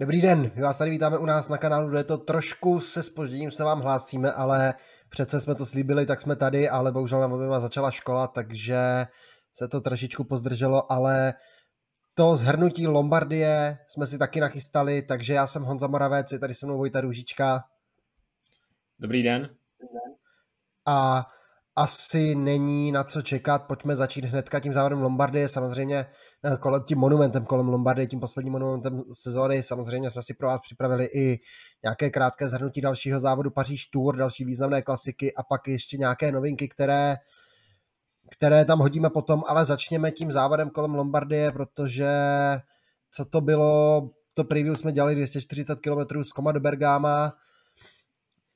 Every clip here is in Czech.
Dobrý den, my vás tady vítáme u nás na kanálu, kde to trošku se spožděním se vám hlásíme, ale přece jsme to slíbili, tak jsme tady, ale bohužel nám oběma začala škola, takže se to trošičku pozdrželo, ale to zhrnutí Lombardie jsme si taky nachystali, takže já jsem Honza Moravec, je tady se mnou Vojta Růžička. Dobrý den. A asi není na co čekat. Pojďme začít hnedka tím závodem Lombardie. Samozřejmě eh, kolem, tím monumentem kolem Lombardie, tím posledním monumentem sezóny. Samozřejmě jsme si pro vás připravili i nějaké krátké zhrnutí dalšího závodu Paříž Tour, další významné klasiky a pak ještě nějaké novinky, které které tam hodíme potom, ale začněme tím závodem kolem Lombardie, protože co to bylo, to preview jsme dělali 240 km z Koma do Bergama.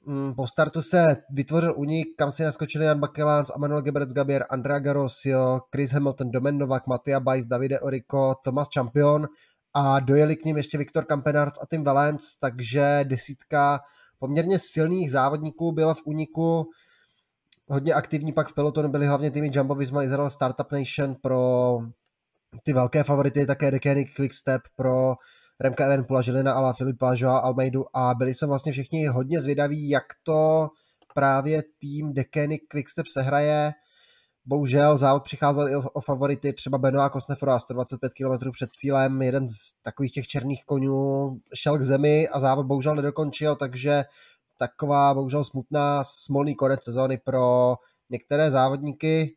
Mm, po startu se vytvořil unik, kam si naskočili Jan Bakelans, Amanuel Gebrec Gabier, Andrea Garosio, Chris Hamilton, Domen Novak, Matia Bajs, Davide Orico, Tomas Champion a dojeli k ním ještě Viktor Kampenarts a Tim Valence, takže desítka poměrně silných závodníků byla v úniku. Hodně aktivní pak v pelotonu byly hlavně týmy Jumbo Visma, Israel Startup Nation pro ty velké favority, také Decanic Quickstep pro Remka Evenpula, Žilina Ala Filipa, Joa Almeidu a byli jsme vlastně všichni hodně zvědaví, jak to právě tým Dekeny Quickstep sehraje. Bohužel závod přicházel i o, o favority, třeba Benoit Kosnefora 125 km před cílem, jeden z takových těch černých konňů šel k zemi a závod bohužel nedokončil, takže taková bohužel smutná smolný konec sezóny pro některé závodníky.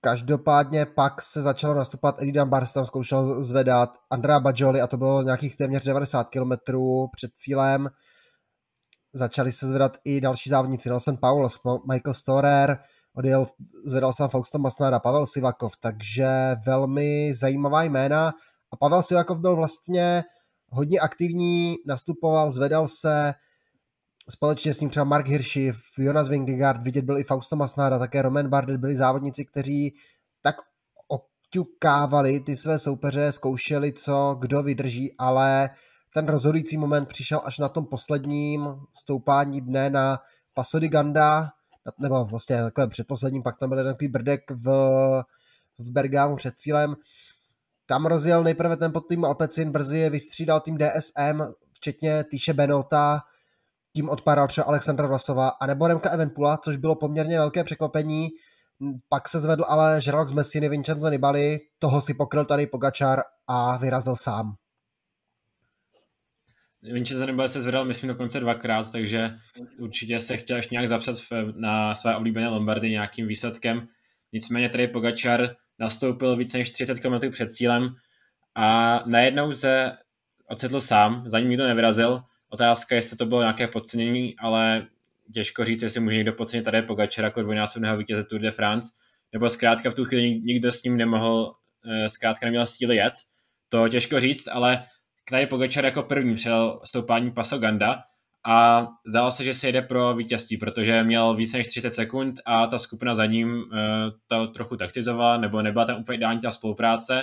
Každopádně pak se začalo nastupovat, Edidan se tam zkoušel zvedat Andrea Bajoli a to bylo nějakých téměř 90 km před cílem. Začali se zvedat i další závodníci, Nelson Paul, Michael Storer, odjel, zvedal se tam Fausto a Pavel Sivakov, takže velmi zajímavá jména. A Pavel Sivakov byl vlastně hodně aktivní, nastupoval, zvedal se, společně s ním třeba Mark Hirschi, Jonas Vingegaard, vidět byl i Fausto Masnáda, také Roman Bardet byli závodníci, kteří tak oťukávali ty své soupeře, zkoušeli, co kdo vydrží, ale ten rozhodující moment přišel až na tom posledním stoupání dne na Paso di Ganda, nebo vlastně takovém předposledním, pak tam byl jeden takový brdek v, v Bergámu před cílem. Tam rozjel nejprve ten pod tým Alpecin, brzy je vystřídal tým DSM, včetně Týše Benota, tím odpadal třeba Alexandra Vlasová a nebo Remka Evenpula, což bylo poměrně velké překvapení. Pak se zvedl ale žralok z Messiny Vincenzo Nibali, toho si pokryl tady Pogačar a vyrazil sám. Vincenzo Nibali se zvedal, myslím, dokonce dvakrát, takže určitě se chtěl ještě nějak zapsat na své oblíbené Lombardy nějakým výsledkem. Nicméně tady Pogačar nastoupil více než 30 km před cílem a najednou se ocitl sám, za ním nikdo nevyrazil Otázka, jestli to bylo nějaké podcenění, ale těžko říct, jestli může někdo podcenit tady Pogačera jako dvojnásobného vítěze Tour de France, nebo zkrátka v tu chvíli nikdo s ním nemohl, eh, zkrátka neměl síly jet. To těžko říct, ale tady Pogačer jako první přijel stoupání ganda a zdálo se, že se jede pro vítězství, protože měl více než 30 sekund a ta skupina za ním eh, to trochu taktizovala, nebo nebyla tam úplně dání ta spolupráce,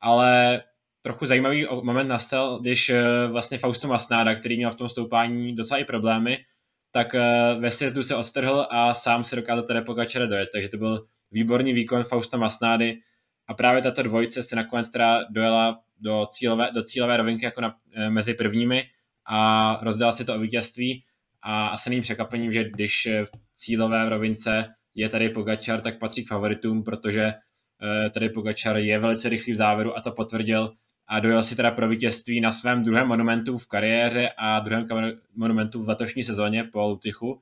ale trochu zajímavý moment nastal, když eh, vlastně Fausto Masnáda, který měl v tom stoupání docela i problémy, tak eh, ve sjezdu se odstrhl a sám se dokázal tady pokačere dojet, takže to byl výborný výkon Fausta Masnády a právě tato dvojice se nakonec teda dojela do cílové, do cílové rovinky jako na, eh, mezi prvními a rozdala si to o vítězství a asi není překvapením, že když v cílové rovince je tady Pogačar, tak patří k favoritům, protože tady Pogačar je velice rychlý v závěru a to potvrdil a dojel si teda pro vítězství na svém druhém monumentu v kariéře a druhém monumentu v letošní sezóně po Lutychu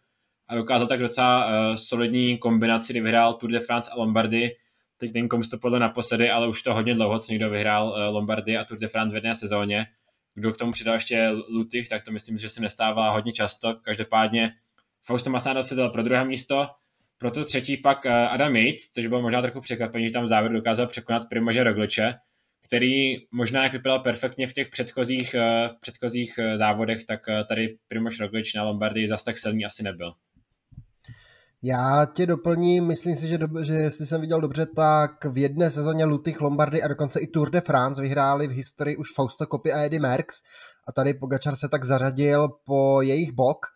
a dokázal tak docela uh, solidní kombinaci, kdy vyhrál Tour de France a Lombardy. Teď nevím, komu to podle naposledy, ale už to hodně dlouho, co někdo vyhrál uh, Lombardy a Tour de France v jedné sezóně. Kdo k tomu přidal ještě Lutych, tak to myslím, že se nestává hodně často. Každopádně Fausto Masnáda se dal pro druhé místo, proto třetí pak eh, Adam Yates, což bylo možná trochu překvapení, že tam v závěru dokázal překonat Primože Rogliče, který možná jak vypadal perfektně v těch předchozích, eh, v předchozích eh, závodech, tak eh, tady Primoš Roglič na Lombardii zas tak silný asi nebyl. Já tě doplním, myslím si, že, do, že jestli jsem viděl dobře, tak v jedné sezóně Lutych Lombardy a dokonce i Tour de France vyhráli v historii už Fausto Kopy a Eddie Merckx a tady Pogačar se tak zařadil po jejich bok,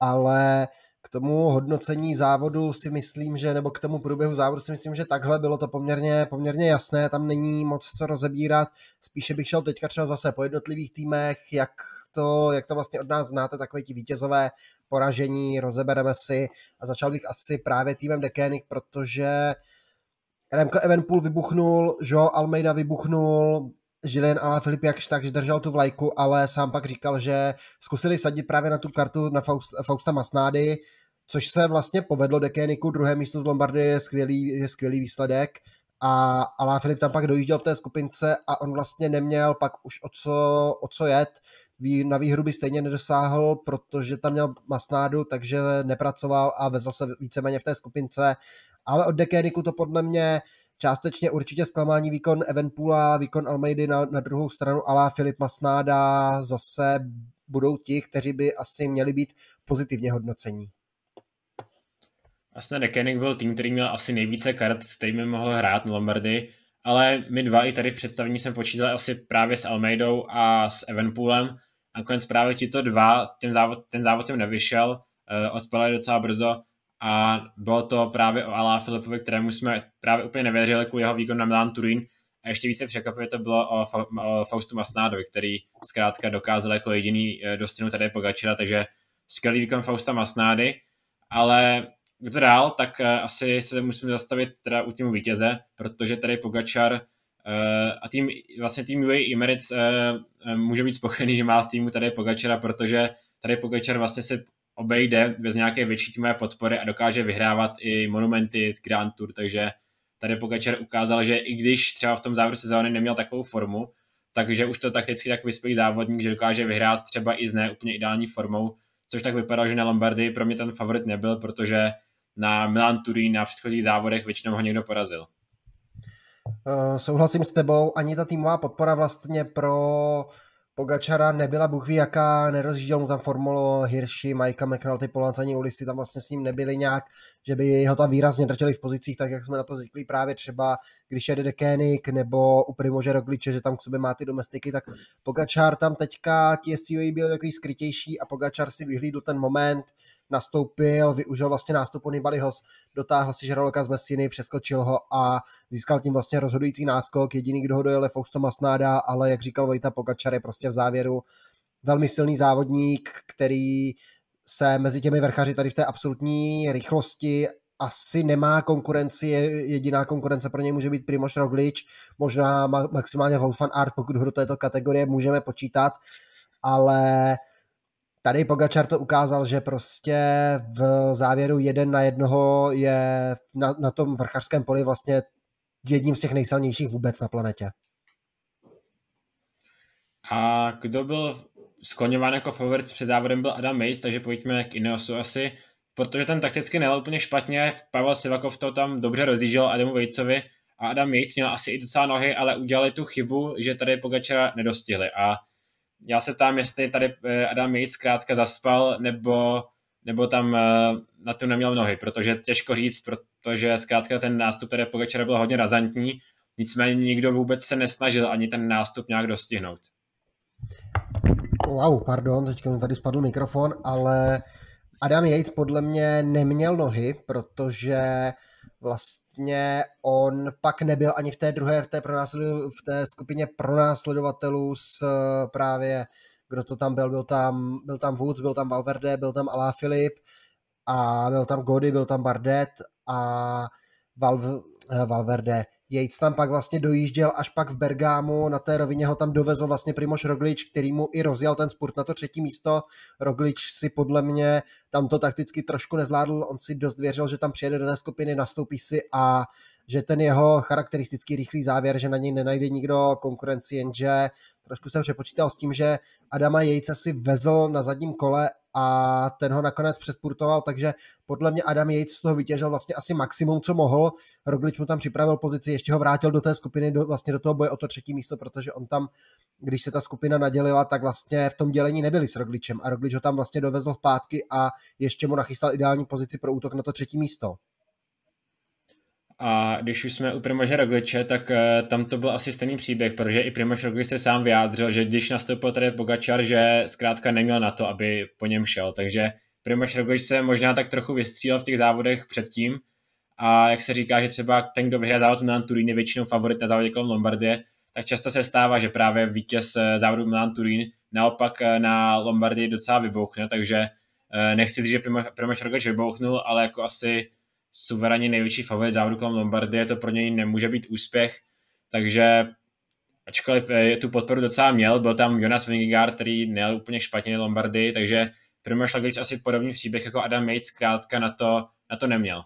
ale uh, tomu hodnocení závodu si myslím, že, nebo k tomu průběhu závodu si myslím, že takhle bylo to poměrně, poměrně jasné, tam není moc co rozebírat, spíše bych šel teďka třeba zase po jednotlivých týmech, jak to, jak to vlastně od nás znáte, takové ti vítězové poražení, rozebereme si a začal bych asi právě týmem Dekénik, protože Remco Evenpool vybuchnul, Jo Almeida vybuchnul, Žilin ale Filip jakž takž držel tu vlajku, ale sám pak říkal, že zkusili sadit právě na tu kartu na Fausta Masnády, což se vlastně povedlo Dekéniku, druhé místo z Lombardie je skvělý, je skvělý výsledek a Alá Filip tam pak dojížděl v té skupince a on vlastně neměl pak už o co, o co jet, na výhru by stejně nedosáhl, protože tam měl Masnádu, takže nepracoval a vezl se víceméně v té skupince, ale od Dekéniku to podle mě částečně určitě zklamání výkon Evenpula, výkon Almeidy na, na druhou stranu, ale Filip Masnáda zase budou ti, kteří by asi měli být pozitivně hodnocení. Vlastně Rekening byl tým, který měl asi nejvíce kart, s kterými mohl hrát Lombardy, ale my dva i tady v představení jsem počítal asi právě s Almeidou a s Evenpoolem. A konec právě tito dva, ten závod, ten závod jim nevyšel, eh, odpadali docela brzo a bylo to právě o Alá Filipovi, kterému jsme právě úplně nevěřili kvůli jeho výkonu na Milan Turín. A ještě více překvapivě to bylo o, Fa- o Faustu Masnádovi, který zkrátka dokázal jako jediný eh, dostihnout tady Pogačila, takže skvělý výkon Fausta Masnády, ale kdo dál, tak eh, asi se musíme zastavit teda u týmu vítěze, protože tady Pogačar eh, a tým, vlastně tým UAE Emirates eh, může být spokojený, že má z týmu tady Pogačara, protože tady Pogačar vlastně se obejde bez nějaké větší týmové podpory a dokáže vyhrávat i monumenty, Grand Tour, takže tady Pogačar ukázal, že i když třeba v tom závěru sezóny neměl takovou formu, takže už to takticky tak vyspělý závodník, že dokáže vyhrát třeba i s neúplně ideální formou, což tak vypadalo, že na Lombardy pro mě ten favorit nebyl, protože na Milan Turín na předchozích závodech, většinou ho někdo porazil. Eh, souhlasím s tebou, ani ta týmová podpora vlastně pro Pogačara nebyla buchví jaká, nerozjížděl mu tam formulo Hirši, Majka McNulty, Polanc ani Ulisi, tam vlastně s ním nebyli nějak, že by ho tam výrazně drželi v pozicích, tak jak jsme na to zvyklí právě třeba, když jede Dekénik nebo u Primože Rogliče, že tam k sobě má ty domestiky, tak Pogačar tam teďka, TSCOE byl takový skrytější a Pogačar si vyhlídl ten moment, nastoupil, využil vlastně nástupu Nibaliho, dotáhl si Žeraloka z Messiny, přeskočil ho a získal tím vlastně rozhodující náskok. Jediný, kdo ho dojel je Fausto Masnáda, ale jak říkal Vojta Pogačar je prostě v závěru velmi silný závodník, který se mezi těmi vrchaři tady v té absolutní rychlosti asi nemá konkurenci, jediná konkurence pro něj může být Primoš Roglič, možná maximálně Wout Art, pokud ho do této kategorie můžeme počítat, ale Tady Pogačar to ukázal, že prostě v závěru jeden na jednoho je na, na tom vrchařském poli vlastně jedním z těch nejsilnějších vůbec na planetě. A kdo byl skloňován jako favorit před závodem byl Adam Mace, takže pojďme k Ineosu asi, protože ten takticky nejel úplně špatně, Pavel Sivakov to tam dobře rozdížel Adamu Vejcovi a Adam Mace měl asi i docela nohy, ale udělali tu chybu, že tady Pogačara nedostihli a já se ptám, jestli tady eh, Adam Yates zkrátka zaspal, nebo, nebo tam eh, na to neměl nohy, protože těžko říct, protože zkrátka ten nástup tady Pogečera byl hodně razantní, nicméně nikdo vůbec se nesnažil ani ten nástup nějak dostihnout. Wow, pardon, teďka mi tady spadl mikrofon, ale Adam Yates podle mě neměl nohy, protože vlastně on pak nebyl ani v té druhé, v té, v té skupině pronásledovatelů s eh, právě, kdo to tam byl, byl tam, byl tam Woods, byl tam Valverde, byl tam Alá Filip a byl tam Gody, byl tam Bardet a Val eh, Valverde Jejc tam pak vlastně dojížděl až pak v Bergámu, na té rovině ho tam dovezl vlastně Primoš Roglič, který mu i rozjel ten spurt na to třetí místo. Roglič si podle mě tam to takticky trošku nezvládl, on si dost věřil, že tam přijede do té skupiny, nastoupí si a že ten jeho charakteristický rychlý závěr, že na něj nenajde nikdo konkurenci, jenže trošku jsem přepočítal s tím, že Adama Jejce si vezl na zadním kole a ten ho nakonec přespurtoval, takže podle mě Adam Jejc z toho vytěžil vlastně asi maximum, co mohl. Roglič mu tam připravil pozici, ještě ho vrátil do té skupiny, do, vlastně do toho boje o to třetí místo, protože on tam, když se ta skupina nadělila, tak vlastně v tom dělení nebyli s Rogličem a Roglič ho tam vlastně dovezl zpátky a ještě mu nachystal ideální pozici pro útok na to třetí místo. A když už jsme u Primože Rogliče, tak uh, tam to byl asi stejný příběh, protože i Primož Roglič se sám vyjádřil, že když nastoupil tady Pogačar, že zkrátka neměl na to, aby po něm šel. Takže Primož Roglič se možná tak trochu vystřílel v těch závodech předtím. A jak se říká, že třeba ten, kdo vyhraje závod Milan Turín, je většinou favorit na závodě kolem Lombardie, tak často se stává, že právě vítěz eh, závodu Milan Turín naopak eh, na Lombardii docela vybouchne, takže nechci říct, že Primož Roglič vybouchnul, ale jako asi suverénně největší favorit závodu kolem Lombardie, to pro něj nemůže být úspěch, takže ačkoliv eh, tu podporu docela měl, byl tam Jonas Vingegaard, který nejel úplně špatně Lombardy, takže Primoš Laglič asi podobný příběh jako Adam Yates, krátka na to, na to neměl.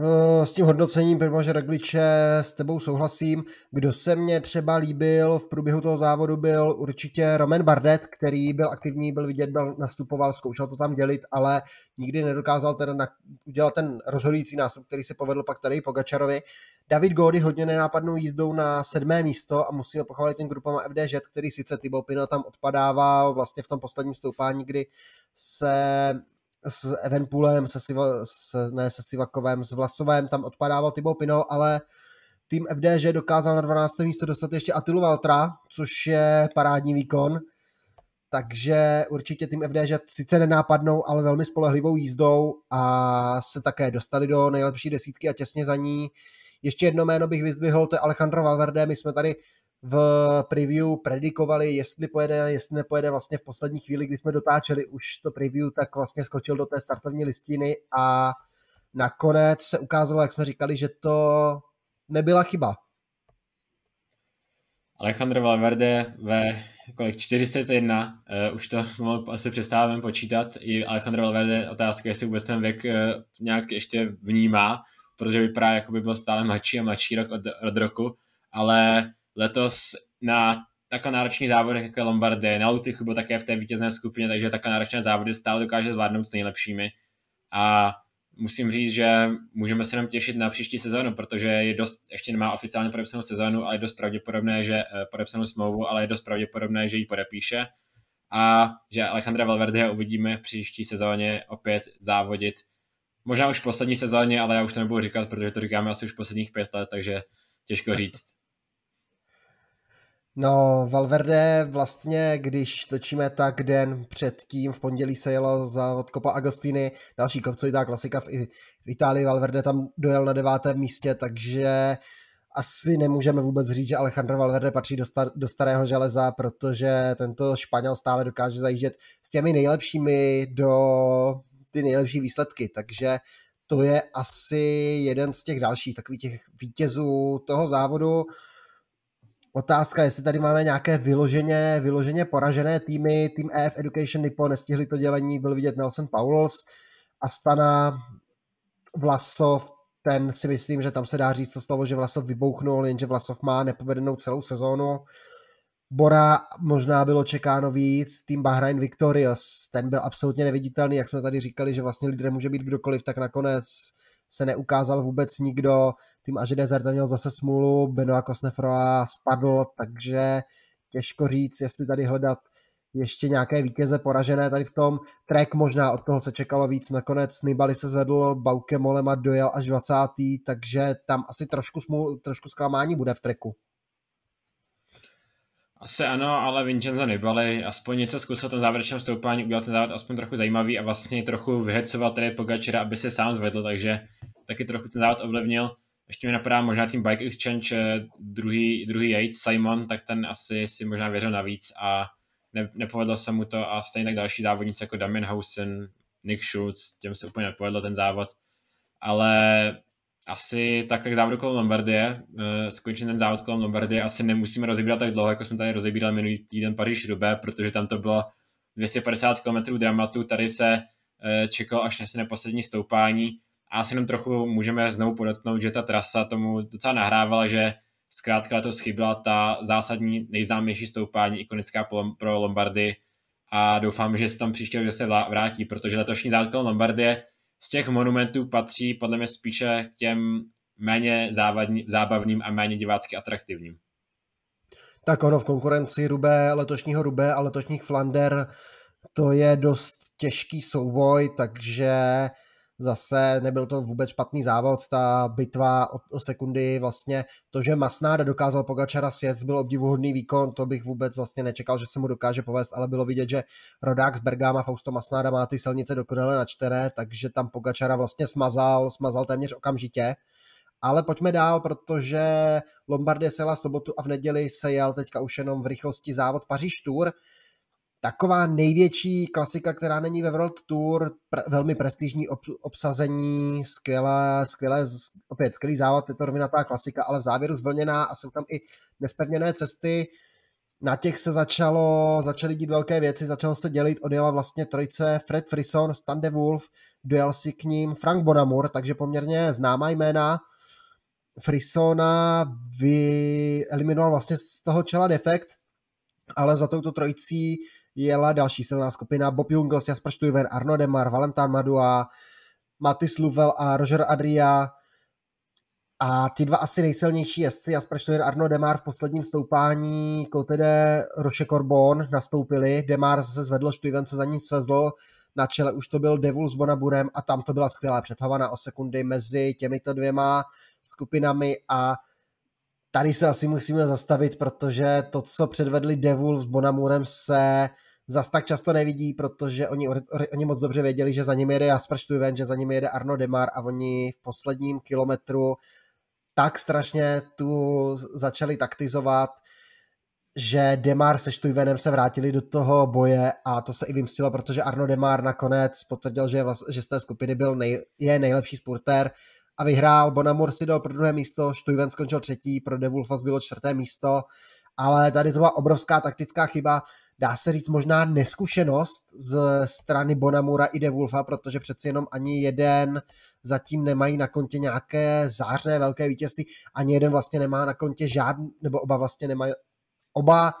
Eh, s tím hodnocením Primože Rogliče s tebou souhlasím. Kdo se mně třeba líbil v průběhu toho závodu byl určitě Roman Bardet, který byl aktivní, byl vidět, byl nastupoval, zkoušel to tam dělit, ale nikdy nedokázal ten, udělat ten rozhodující nástup, který se povedl pak tady Pogačarovi. David Gody hodně nenápadnou jízdou na sedmé místo a musíme pochválit ten grupama FDŽ, který sice Tybo Pino tam odpadával vlastně v tom posledním stoupání, kdy se s Evenpulem, se, Siva, s, ne se Sivakovem, s Vlasovem, tam odpadával Tybo Pino, ale tým FDŽ dokázal na 12. místo dostat ještě Atilu Valtra, což je parádní výkon. Takže určitě tým FDŽ sice nenápadnou, ale velmi spolehlivou jízdou a se také dostali do nejlepší desítky a těsně za ní. Ještě jedno jméno bych vyzdvihl, to je Alejandro Valverde. My jsme tady v preview predikovali, jestli pojede, jestli nepojede vlastně v poslední chvíli, kdy jsme dotáčeli už to preview, tak vlastně skočil do té startovní listiny a nakonec se ukázalo, jak jsme říkali, že to nebyla chyba. Alejandro Valverde ve kolik 401, uh, už to mohl asi přestávám počítat. I Alejandro Valverde otázka, jestli vůbec ten věk uh, nějak ještě vnímá, protože vypadá, jako by byl stále mladší a mladší rok od, od roku, ale letos na takhle náročných závodech, jako je Lombardy, na Lutychu byl také v té vítězné skupině, takže takhle náročné závody stále dokáže zvládnout s nejlepšími. A musím říct, že můžeme se nám těšit na příští sezónu, protože je dost, ještě nemá oficiálně podepsanou sezónu, ale je dost pravděpodobné, že eh, podepsanou smlouvu, ale je dost pravděpodobné, že ji podepíše a že Alejandra Valverdeho uvidíme v příští sezóně opět závodit. Možná už v poslední sezóně, ale já už to nebudu říkat, protože to říkáme asi už posledních pět let, takže těžko říct. No, Valverde vlastně, když točíme tak den předtím, v pondělí se jelo za od Copa Agostini, další kopcovitá klasika v, v Itálii, Valverde tam dojel na devátém místě, takže asi nemůžeme vůbec říct, že Alejandro Valverde patří do, star, do starého železa, protože tento Španěl stále dokáže zajíždět s těmi nejlepšími do ty nejlepší výsledky, takže to je asi jeden z těch dalších takových těch vítězů toho závodu. Otázka, jestli tady máme nějaké vyloženě, vyloženě poražené týmy. Tým EF Education Nippon nestihli to dělení, byl vidět Nelson Paulos, Astana, Vlasov, ten si myslím, že tam se dá říct to slovo, že Vlasov vybouchnul, jenže Vlasov má nepovedenou celou sezónu. Bora možná bylo čekáno víc, tým Bahrain Victorious, ten byl absolutně neviditelný, jak jsme tady říkali, že vlastně lidé může být kdokoliv, tak nakonec se neukázal vůbec nikdo, tým Aži Desert měl zase smůlu, Benoa Kosnefroa spadl, takže těžko říct, jestli tady hledat ještě nějaké vítěze poražené tady v tom. Trek možná od toho se čekalo víc. Nakonec Nibali se zvedl, Bauke Molema dojel až 20. Takže tam asi trošku, smu, trošku zklamání bude v treku. Asi ano, ale Vincenzo Nibali aspoň něco zkusil ten závěrečném stoupání, udělal ten závod aspoň trochu zajímavý a vlastně trochu vyhecoval tady Pogačera, aby se sám zvedl, takže taky trochu ten závod ovlivnil. Ještě mi napadá možná tím Bike Exchange eh, druhý, druhý Yates, Simon, tak ten asi si možná věřil navíc a ne, nepovedlo se mu to a stejně tak další závodníci jako Damien Housen, Nick Schultz, těm se úplně nepovedlo ten závod. Ale asi tak, jak závod kolem Lombardie, eh, skončil ten závod kolem Lombardie, asi nemusíme rozebírat tak dlouho, jako jsme tady rozebírali minulý týden paříž rubé protože tam to bylo 250 km dramatu, tady se eh, čekalo až na neposlední stoupání a asi jenom trochu můžeme znovu podotknout, že ta trasa tomu docela nahrávala, že zkrátka to chyběla ta zásadní nejznámější stoupání, ikonická pro Lombardy a doufám, že se tam příště se vrátí, protože letošní závod kolem Lombardie z těch monumentů patří podle mě spíše k těm méně závadní, zábavným a méně divácky atraktivním. Tak ono v konkurenci Rubé, letošního Rubé a letošních Flander to je dost těžký souboj, takže uh, zase nebyl to vůbec špatný závod, ta bitva o, o sekundy vlastně, to, že Masnáda dokázal Pogačara sjet, byl obdivuhodný výkon, to bych vůbec vlastně nečekal, že se mu dokáže povést, ale bylo vidět, že Rodák s Bergama, Fausto Masnáda má ty silnice dokonale na čtyře, takže tam Pogačara vlastně smazal, smazal téměř okamžitě. Ale pojďme dál, protože Lombardie v sobotu a v neděli se jel teďka už jenom v rychlosti závod Paříž Tour, Taková největší klasika, která není ve World Tour, pr- velmi prestižní ob- obsazení, skvělé, skvělé, opět skvělý závod, rovinatá klasika, ale v závěru zvlněná a jsou tam i nespevněné cesty. Na těch se začalo, začaly dít velké věci, začalo se dělit, odjela vlastně trojice Fred Frison, Stan de Wolf, dojel si k ním Frank Bonamur, takže poměrně známá jména. Frisona vyeliminoval vlastně z toho čela defekt, ale za touto trojicí jela další silná skupina Bob Jungels, Jasper Stuyver, Arno Demar, Valentin Madua, Matis Luvel a Roger Adria. A ty dva asi nejsilnější jezdci, Jasper Stuyver, Arno Demar v posledním stoupání Koutede, Roche Corbon nastoupili. Demar se zvedl, Stuyven se za ní svezl. Na čele už to byl Devul s Bonaburem a tam to byla skvělá přetahovaná o sekundy mezi těmito dvěma skupinami a tady se asi musíme zastavit, protože to, co předvedli Devul s Bonamurem, se zas tak často nevidí, protože oni, oni moc dobře věděli, že za nimi jede Jasper Stuyven, že za nimi jede Arno Demar a oni v posledním kilometru tak strašně tu začali taktizovat, že Demar se Štujvenem se vrátili do toho boje a to se i vymstilo, protože Arno Demar nakonec potvrdil, že, vlast, že z té skupiny byl nej, je nejlepší sportér a vyhrál. Bonamur si dal pro druhé místo, Štujven skončil třetí, pro Devulfas bylo čtvrté místo, ale tady to byla obrovská taktická chyba dá se říct možná neskušenost z strany Bonamura i De Wolfa, protože přeci jenom ani jeden zatím nemají na kontě nějaké zářné velké vítězství, ani jeden vlastně nemá na kontě žádný, nebo oba vlastně nemají, oba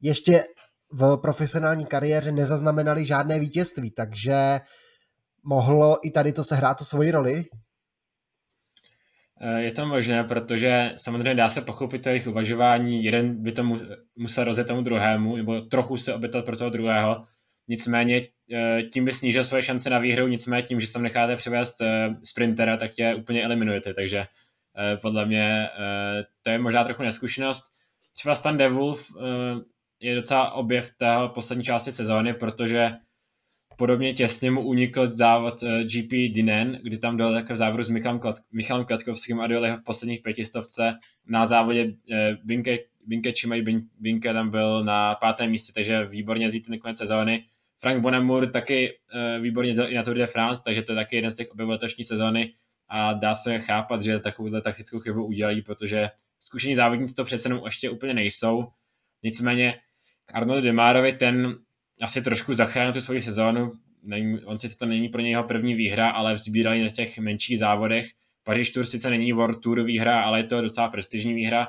ještě v profesionální kariéře nezaznamenali žádné vítězství, takže mohlo i tady to sehrát to svoji roli, Eh, je to možné, protože samozřejmě dá se pochopit to jejich uvažování. Jeden by to musel rozjet tomu druhému, nebo trochu se obětat pro toho druhého. Nicméně eh, tím by snížil svoje šance na výhru, nicméně tím, že tam necháte převést eh, sprintera, tak je úplně eliminujete. Takže podle mě to je možná trochu neskušenost. Třeba Stan Devulf je docela objev té poslední části sezóny, protože Podobně těsně mu unikl závod eh, GP Dinen, kdy tam dojel také v závodu s Michalem, Klad- Michalem Kladkovským a dojel jeho v posledních pětistovce na závodě Binke, eh, Binke Čimej, Binke tam byl na pátém místě, takže výborně zít ten konec sezóny. Frank Bonamur taky eh, výborně i na Tour de France, takže to je taky jeden z těch objevů letošní sezóny a dá se chápat, že takovouhle taktickou chybu udělají, protože zkušení závodníci to přece jenom ještě úplně nejsou. Nicméně Arnold Demárovi ten asi trošku zachránil tu svoji sezónu. Není, on si to není pro něj jeho první výhra, ale vzbírali na těch menších závodech. Paříž Tour sice není World Tour výhra, ale je to docela prestižní výhra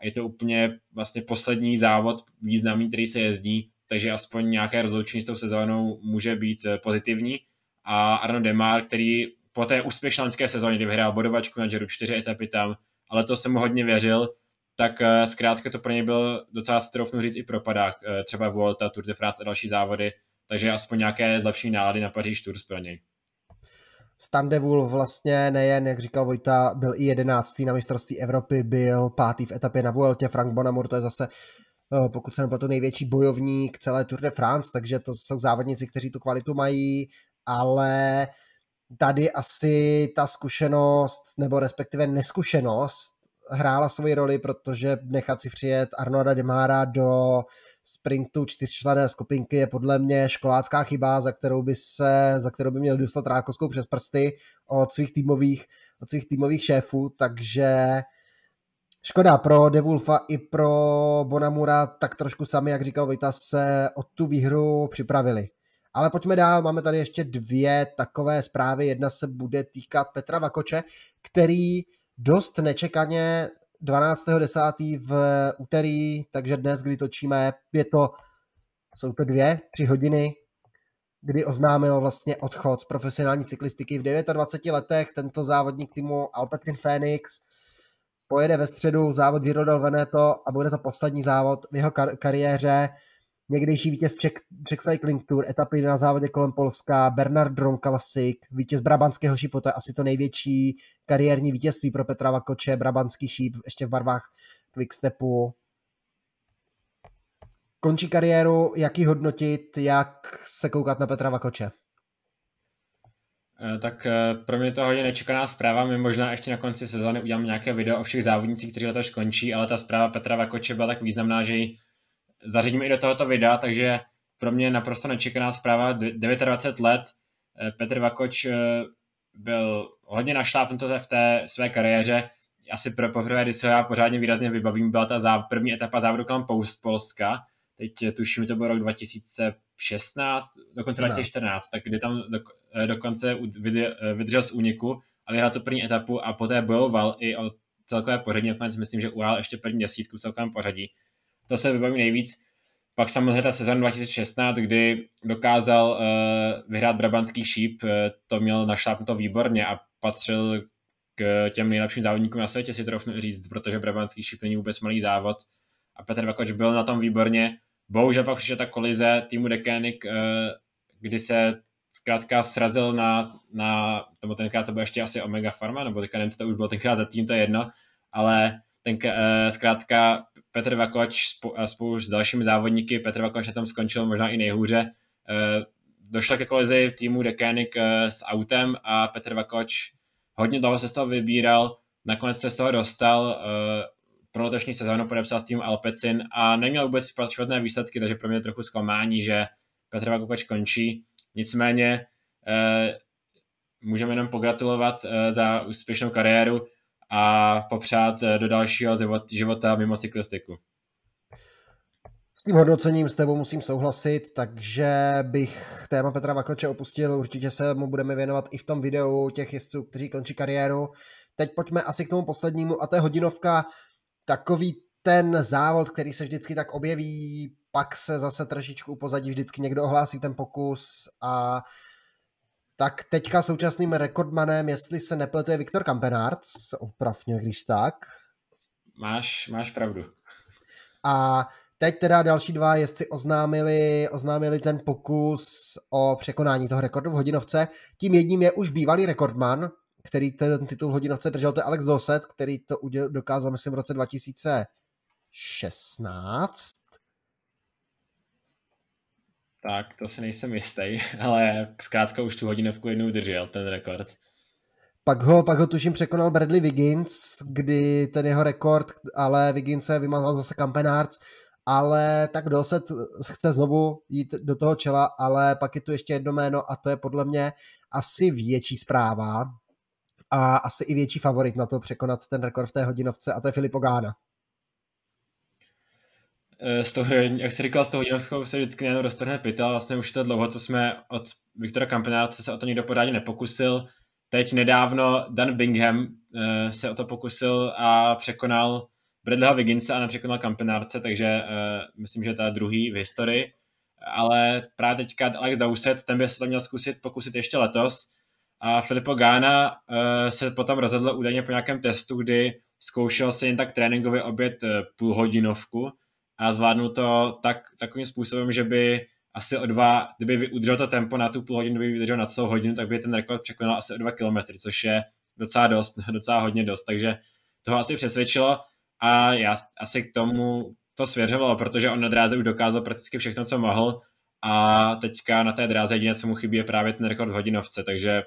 a je to úplně vlastně poslední závod významný, který se jezdí, takže aspoň nějaké rozloučení s tou sezónou může být eh, pozitivní. A Arno Demar, který po té úspěšné sezóně, kdy vyhrál bodovačku na Jeru 4 etapy tam, ale to jsem mu hodně věřil, tak eh, zkrátka to pro něj byl docela, si troufnu říct, i propadák, eh, třeba Volta, Tour de France a další závody, takže aspoň nějaké zlepší nálady na Paříž Tours pro něj. Standevul vlastně nejen, jak říkal Vojta, byl i jedenáctý na mistrovství Evropy, byl pátý v etapě na Vuelte, Frank Bonamur, to je zase eh, pokud se to největší bojovník celé Tour de France, takže to jsou závodníci, kteří tu kvalitu mají, ale tady asi ta zkušenost, nebo respektive neskušenost hrála svoji roli, protože nechat si přijet Arnolda Demára do sprintu čtyřčlené skupinky je podle mě školácká chyba, za kterou by, se, za kterou by měl dostat Rákoskou přes prsty od svých týmových, od svých týmových šéfů, takže Škoda pro Devulfa i pro Bonamura, tak trošku sami, jak říkal Vojta, se o tu výhru připravili. Ale pojďme dál, máme tady ještě dvě takové zprávy. Jedna se bude týkat Petra Vakoče, který dost nečekaně 12.10. v úterý, takže dnes, kdy točíme, je to, jsou to dvě, tři hodiny, kdy oznámil vlastně odchod z profesionální cyklistiky v 29 letech. Tento závodník týmu Alpecin Phoenix pojede ve středu závod Giro del Veneto a bude to poslední závod v jeho kar- kariéře někdejší vítěz Czech, Czech Cycling Tour, etapy na závodě kolem Polska, Bernard Dron Classic, vítěz Brabantského šípu, to je asi to největší kariérní vítězství pro Petra Vakoče, Brabantský šíp ještě v barvách Quickstepu. Končí kariéru, jak ji hodnotit, jak se koukat na Petra Vakoče? Eh, tak eh, pro mě to hodně nečekaná zpráva. My možná ještě na konci sezóny udělám nějaké video o všech závodnicích, kteří letos končí, ale ta zpráva Petra Vakoče byla tak významná, že ji zařadíme i do tohoto videa, takže pro mě naprosto nečekaná zpráva, 29 let, eh, Petr Vakoč eh, byl hodně našlápnutý v té své kariéře, asi pro poprvé, když se já pořádně výrazně vybavím, byla ta záv- první etapa závodu kolem Polska, teď eh, tuším, to byl rok 2016, dokonce 2014, tak kdy tam do, dokonce vydržel z úniku a vyhrál tu první etapu a poté bojoval i o celkové pořadí, nakonec myslím, že ujal ještě první desítku v celkovém pořadí to se vybaví nejvíc. Pak samozřejmě ta sezon 2016, kdy dokázal uh, vyhrát Brabantský šíp, uh, to měl našlápnuto výborně a patřil k těm nejlepším závodníkům na světě, si trochu říct, protože Brabantský šíp není vůbec malý závod. A Petr Vakoč byl na tom výborně. Bohužel pak přišla ta kolize týmu Dekénik, uh, kdy se zkrátka srazil na, na nebo tenkrát to byl ještě asi Omega Pharma, nebo teďka nevím, to už bylo tenkrát za tým, to je jedno, ale ten, zkrátka Petr Vakoč spolu s dalšími závodníky, Petr Vakoč na tom skončil možná i nejhůře, eh, došla ke kolizi týmu Dekénik eh, s autem a Petr Vakoč hodně dlouho se z toho vybíral, nakonec se z toho dostal, eh, pro letošní sezónu podepsal s týmu Alpecin a neměl vůbec špatné výsledky, takže pro mě je trochu zklamání, že Petr Vakoč končí. Nicméně můžeme jenom pogratulovat za úspěšnou kariéru a popřát eh, do dalšího života mimo cyklistiku. S tím hodnocením s tebou musím souhlasit, takže bych téma Petra Vakoče opustil. Určitě se mu budeme věnovat i v tom videu těch jezdců, kteří končí kariéru. Teď pojďme asi k tomu poslednímu a to je hodinovka. Takový ten závod, který se vždycky tak objeví, pak se zase trošičku upozadí, vždycky někdo ohlásí ten pokus a tak teďka současným rekordmanem, jestli se nepletuje Viktor Kampenárc, oprav když tak. Máš, máš pravdu. A teď teda další dva jezdci oznámili, oznámili ten pokus o překonání toho rekordu v hodinovce. Tím jedním je už bývalý rekordman, který ten titul hodinovce držel, to je Alex Doset, který to dokázal, myslím, v roce 2016. Tak to si nejsem jistý, ale zkrátka už tu hodinovku jednou držel ten rekord. Pak ho, pak ho tuším překonal Bradley Wiggins, kdy ten jeho rekord, ale Wiggins se vymazal zase Campenards, ale tak Doset chce znovu jít do toho čela, ale pak je tu ještě jedno jméno a to je podle mě asi větší zpráva a asi i větší favorit na to překonat ten rekord v té hodinovce a to je Filip Ogána. Eh, z toho, jak jsi říkal, z toho Jinovského se vždycky jenom roztrhne pita, vlastně už to dlouho, co jsme od Viktora Kampenáce se o to nikdo pořádně nepokusil. Teď nedávno Dan Bingham eh, se o to pokusil a překonal Bradleyho Vigince a nepřekonal Kampenárce, takže eh, myslím, že to je druhý v historii. Ale právě teďka Alex Dowsett, ten by se to měl zkusit pokusit ještě letos. A Filippo Gána se potom rozhodl údajně po nějakém testu, kdy zkoušel se jen tak tréninkově obět půlhodinovku, a zvládnu to tak, takovým způsobem, že by asi o dva, kdyby udržel to tempo na tu půl hodinu, kdyby vydržel na celou hodinu, tak by ten rekord překonal asi o dva kilometry, což je docela dost, docela hodně dost, takže toho asi přesvědčilo a já asi k tomu to svěřovalo, protože on na dráze už dokázal prakticky všechno, co mohl a teďka na té dráze jediné, co mu chybí, je právě ten rekord v hodinovce, takže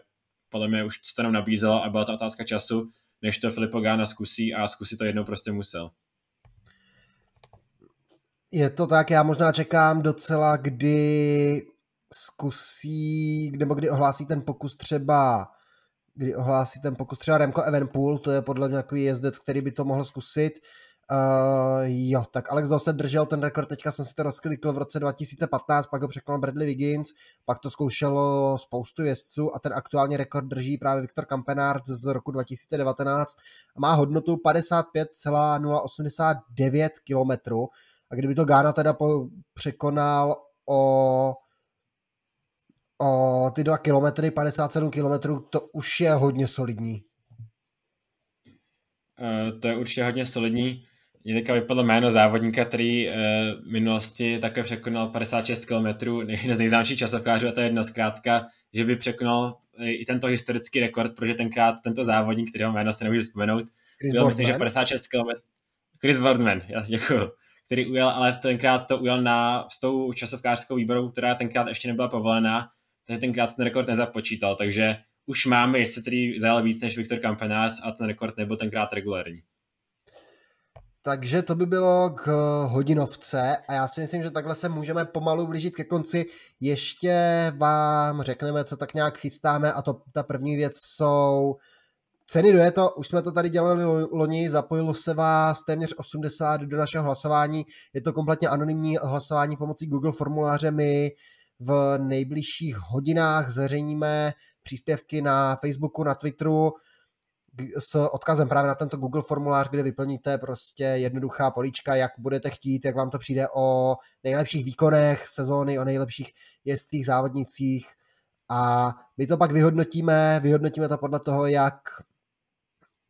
podle mě už se to nám nabízelo a byla to otázka času, než to Filipo Gána zkusí a zkusit to jednou prostě musel. Je to tak, já možná čekám docela, kdy zkusí, nebo kdy ohlásí ten pokus třeba kdy ohlásí ten pokus třeba Remko Evenpool, to je podle mě takový jezdec, který by to mohl zkusit. Uh, jo, tak Alex Dawson držel ten rekord, teďka jsem si to rozklikl v roce 2015, pak ho překonal Bradley Wiggins, pak to zkoušelo spoustu jezdců a ten aktuální rekord drží právě Viktor Kampenárt z roku 2019 a má hodnotu 55,089 kilometrů a kdyby to Gána teda po, překonal o, o ty dva kilometry, 57 kilometrů, to už je hodně solidní. Uh, to je určitě hodně solidní. Je teďka vypadlo jméno závodníka, který uh, v minulosti také překonal 56 km, jeden z nejznámějších časovkářů, a to je jedno zkrátka, že by překonal eh, i tento historický rekord, protože tenkrát tento závodník, kterého jméno se nemůžu vzpomenout, Chris byl Boardman. myslím, že 56 km. Chris Boardman, já děkuju který ujel, ale tenkrát to ujel na, s tou časovkářskou výborou, která tenkrát ještě nebyla povolena, takže tenkrát ten rekord nezapočítal, takže už máme, jestli tedy zajel víc než Viktor Kampenác a ten rekord nebyl tenkrát regulární. Takže to by bylo k hodinovce a já si myslím, že takhle se můžeme pomalu blížit ke konci. Ještě vám řekneme, co tak nějak chystáme a to ta první věc jsou Ceny do to, už jsme to tady dělali loni, zapojilo se vás téměř 80 do našeho hlasování. Je to kompletně anonymní hlasování pomocí Google formuláře. My v nejbližších hodinách zveřejníme příspěvky na Facebooku, na Twitteru s odkazem právě na tento Google formulář, kde vyplníte prostě jednoduchá políčka, jak budete chtít, jak vám to přijde o nejlepších výkonech sezóny, o nejlepších jezdcích, závodnicích a my to pak vyhodnotíme, vyhodnotíme to podle toho, jak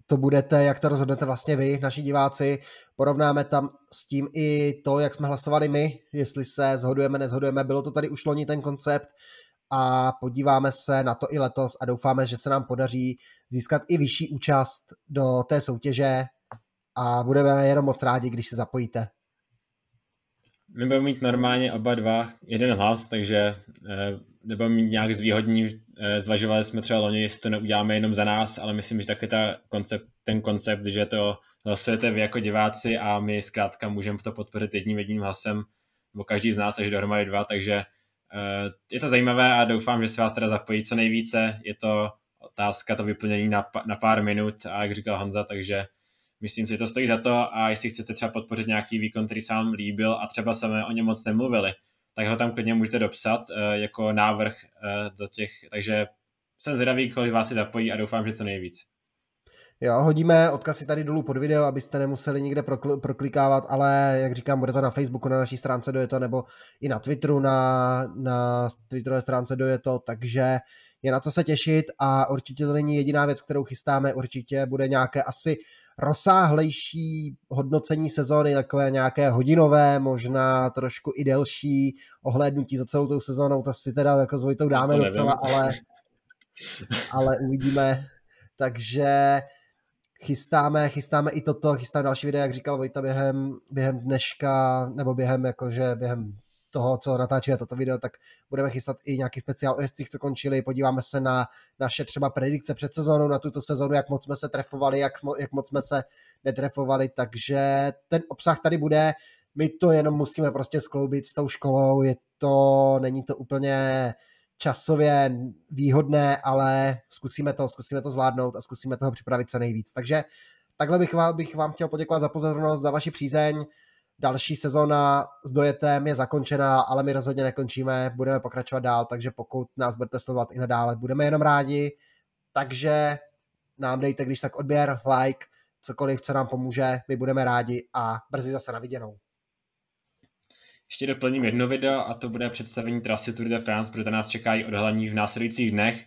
to budete, jak to rozhodnete vlastně vy, naši diváci. Porovnáme tam s tím i to, jak jsme hlasovali my, jestli se zhodujeme, nezhodujeme. Bylo to tady už loni ten koncept a podíváme se na to i letos a doufáme, že se nám podaří získat i vyšší účast do té soutěže a budeme jenom moc rádi, když se zapojíte my budeme mít normálně oba dva jeden hlas, takže eh, nebudeme mít nějak zvýhodní. Eh, zvažovali jsme třeba loni, jestli to neuděláme jenom za nás, ale myslím, že taky ta koncept, ten koncept, že to hlasujete vy jako diváci a my zkrátka můžeme to podpořit jedním jedním hlasem, nebo každý z nás až dohromady dva, takže eh, je to zajímavé a doufám, že se vás teda zapojí co nejvíce. Je to otázka to vyplnění na, na pár minut a jak říkal Honza, takže Myslím si, že to stojí za to a jestli chcete třeba podpořit nějaký výkon, který se vám líbil a třeba se o něm moc nemluvili, tak ho tam klidně můžete dopsat eh, jako návrh eh, do těch, takže jsem zvědavý, kolik vás si zapojí a doufám, že co nejvíc. Jo, hodíme odkazy tady dolů pod video, abyste nemuseli nikde prokl- proklikávat, ale jak říkám, bude to na Facebooku, na naší stránce Dojeto, nebo i na Twitteru, na, na Twitterové stránce Dojeto, takže je na co se těšit a určitě to není jediná věc, kterou chystáme, určitě bude nějaké asi rozsáhlejší hodnocení sezóny, takové nějaké hodinové, možná trošku i delší ohlédnutí za celou tou sezónou, to si teda jako s Vojtou dáme docela, ale, ale uvidíme. Takže chystáme, chystáme i toto, chystáme další videa, jak říkal Vojta během, během dneška, nebo během jakože během toho, co natáčíme toto video, tak budeme chystat i nějaký speciál o jezdcích, co končili, podíváme se na naše třeba predikce před sezónou, na tuto sezónu, jak moc jsme se trefovali, jak, jak moc jsme se netrefovali, takže ten obsah tady bude, my to jenom musíme prostě skloubit s tou školou, je to, není to úplně časově výhodné, ale zkusíme to, zkusíme to zvládnout a zkusíme toho připravit co nejvíc. Takže takhle bych vám, bych vám chtěl poděkovat za pozornost, za vaši přízeň. Další sezona s dojetem je zakončená, ale my rozhodně nekončíme, budeme pokračovat dál, takže pokud nás budete sledovat i nadále, budeme jenom rádi. Takže nám dejte, když tak odběr, like, cokoliv, co nám pomůže, my budeme rádi a brzy zase na viděnou. Ještě doplním jedno video a to bude představení trasy Tour de France, protože nás čekají odhalení v následujících dnech.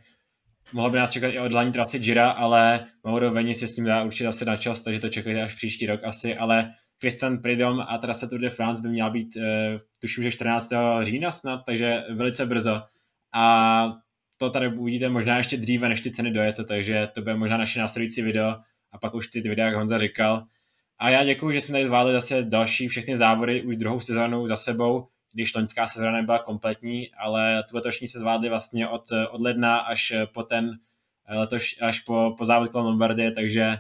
Mohlo by nás čekat i odhalení trasy Gira, ale Mauro Veni se s tím dá určitě zase na čas, takže to čekejte až příští rok asi, ale Christian Pridom a trasa Tour de France by měla být, eh, tuším, že 14. října snad, takže velice brzo. A to tady uvidíte možná ještě dříve, než ty ceny dojete, takže to bude možná naše následující video a pak už ty videa, jak Honza říkal. A já děkuji, že jsme tady zvládli zase další všechny závody už druhou sezónu za sebou, když loňská sezóna nebyla kompletní, ale tu letošní se zvládli vlastně od, od ledna až po ten eh, letoš, až po, po závod kolem Lombardie, takže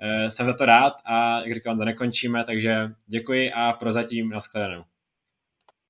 Eh, jsem za to rád a jak říkám, to nekončíme, takže děkuji a prozatím nashledanou.